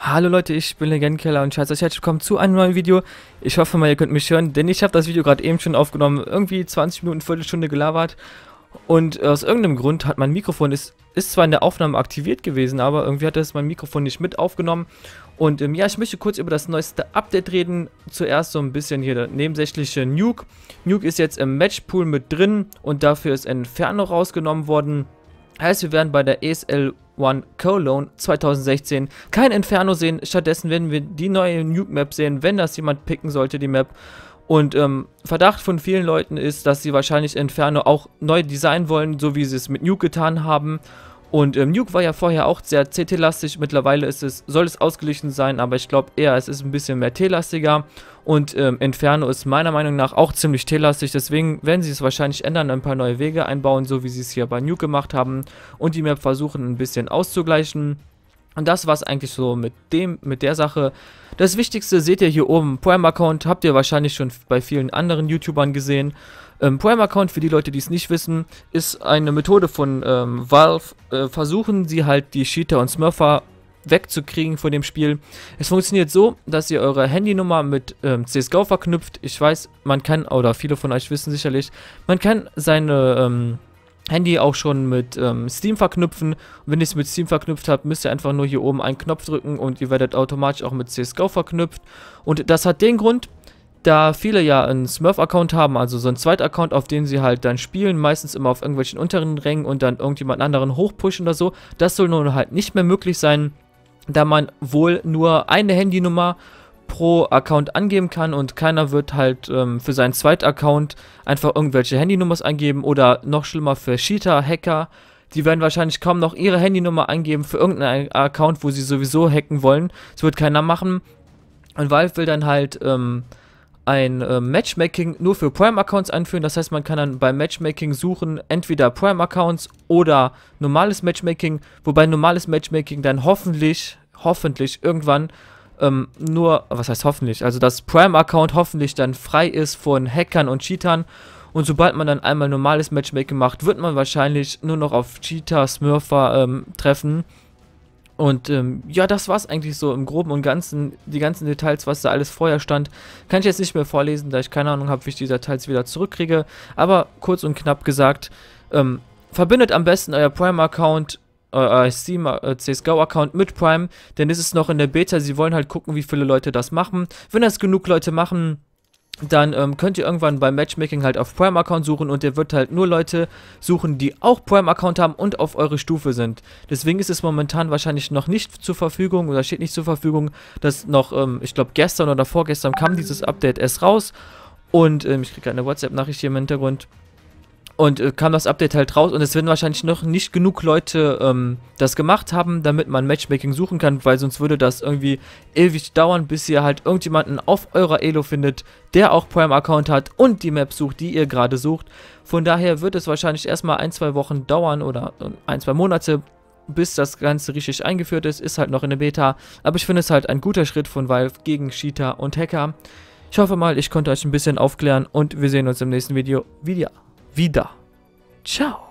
Hallo Leute, ich bin Legendkeller und scheiße euch herzlich willkommen zu einem neuen Video. Ich hoffe mal, ihr könnt mich hören, denn ich habe das Video gerade eben schon aufgenommen, irgendwie 20 Minuten, Viertelstunde gelabert. Und äh, aus irgendeinem Grund hat mein Mikrofon, ist, ist zwar in der Aufnahme aktiviert gewesen, aber irgendwie hat das mein Mikrofon nicht mit aufgenommen. Und ähm, ja, ich möchte kurz über das neueste Update reden. Zuerst so ein bisschen hier der nebensächliche Nuke. Nuke ist jetzt im Matchpool mit drin und dafür ist Inferno rausgenommen worden. Heißt, wir werden bei der ESL One Cologne 2016 kein Inferno sehen. Stattdessen werden wir die neue Nuke Map sehen, wenn das jemand picken sollte, die Map. Und ähm, Verdacht von vielen Leuten ist, dass sie wahrscheinlich Inferno auch neu designen wollen, so wie sie es mit Nuke getan haben. Und ähm, Nuke war ja vorher auch sehr CT-lastig, mittlerweile ist es, soll es ausgeglichen sein, aber ich glaube eher, es ist ein bisschen mehr T-lastiger. Und ähm, Inferno ist meiner Meinung nach auch ziemlich T-lastig, deswegen werden sie es wahrscheinlich ändern, ein paar neue Wege einbauen, so wie sie es hier bei Nuke gemacht haben. Und die Map versuchen ein bisschen auszugleichen. Und das war es eigentlich so mit dem, mit der Sache. Das Wichtigste seht ihr hier oben, poem account habt ihr wahrscheinlich schon bei vielen anderen YouTubern gesehen. Ähm, Prime-Account, für die Leute, die es nicht wissen, ist eine Methode von ähm, Valve. Äh, versuchen sie halt die Cheater und Smurfer wegzukriegen von dem Spiel. Es funktioniert so, dass ihr eure Handynummer mit ähm, CSGO verknüpft. Ich weiß, man kann, oder viele von euch wissen sicherlich, man kann seine ähm, Handy auch schon mit ähm, Steam verknüpfen. Und wenn ihr es mit Steam verknüpft habt, müsst ihr einfach nur hier oben einen Knopf drücken und ihr werdet automatisch auch mit CSGO verknüpft. Und das hat den Grund, da viele ja einen Smurf-Account haben, also so einen Zweit-Account, auf dem sie halt dann spielen, meistens immer auf irgendwelchen unteren Rängen und dann irgendjemand anderen hochpushen oder so, das soll nun halt nicht mehr möglich sein, da man wohl nur eine Handynummer pro Account angeben kann und keiner wird halt ähm, für seinen Zweit-Account einfach irgendwelche Handynummers angeben oder noch schlimmer für Cheater, Hacker, die werden wahrscheinlich kaum noch ihre Handynummer angeben für irgendeinen Account, wo sie sowieso hacken wollen. Das wird keiner machen. Und Valve will dann halt ähm, ein äh, Matchmaking nur für Prime-Accounts einführen. Das heißt, man kann dann beim Matchmaking suchen, entweder Prime-Accounts oder normales Matchmaking. Wobei normales Matchmaking dann hoffentlich, hoffentlich irgendwann ähm, nur, was heißt hoffentlich, also das Prime-Account hoffentlich dann frei ist von Hackern und Cheatern. Und sobald man dann einmal normales Matchmaking macht, wird man wahrscheinlich nur noch auf Cheater, Smurfer ähm, treffen. Und ähm, ja, das war's eigentlich so im Groben und Ganzen. Die ganzen Details, was da alles vorher stand, kann ich jetzt nicht mehr vorlesen, da ich keine Ahnung habe, wie ich die Details wieder zurückkriege. Aber kurz und knapp gesagt, ähm, verbindet am besten euer Prime-Account euer äh, äh, Steam äh, CSGO-Account mit Prime, denn es ist noch in der Beta. Sie wollen halt gucken, wie viele Leute das machen. Wenn das genug Leute machen, dann ähm, könnt ihr irgendwann beim Matchmaking halt auf Prime-Account suchen und ihr wird halt nur Leute suchen, die auch Prime-Account haben und auf eure Stufe sind. Deswegen ist es momentan wahrscheinlich noch nicht zur Verfügung oder steht nicht zur Verfügung, dass noch, ähm, ich glaube gestern oder vorgestern kam dieses Update erst raus und ähm, ich kriege eine WhatsApp-Nachricht hier im Hintergrund. Und äh, kam das Update halt raus und es werden wahrscheinlich noch nicht genug Leute ähm, das gemacht haben, damit man Matchmaking suchen kann, weil sonst würde das irgendwie ewig dauern, bis ihr halt irgendjemanden auf eurer Elo findet, der auch Prime-Account hat und die Map sucht, die ihr gerade sucht. Von daher wird es wahrscheinlich erstmal ein, zwei Wochen dauern oder ähm, ein, zwei Monate, bis das Ganze richtig eingeführt ist, ist halt noch in der Beta. Aber ich finde es halt ein guter Schritt von Valve gegen Cheater und Hacker. Ich hoffe mal, ich konnte euch ein bisschen aufklären und wir sehen uns im nächsten Video wieder wieder. Ciao.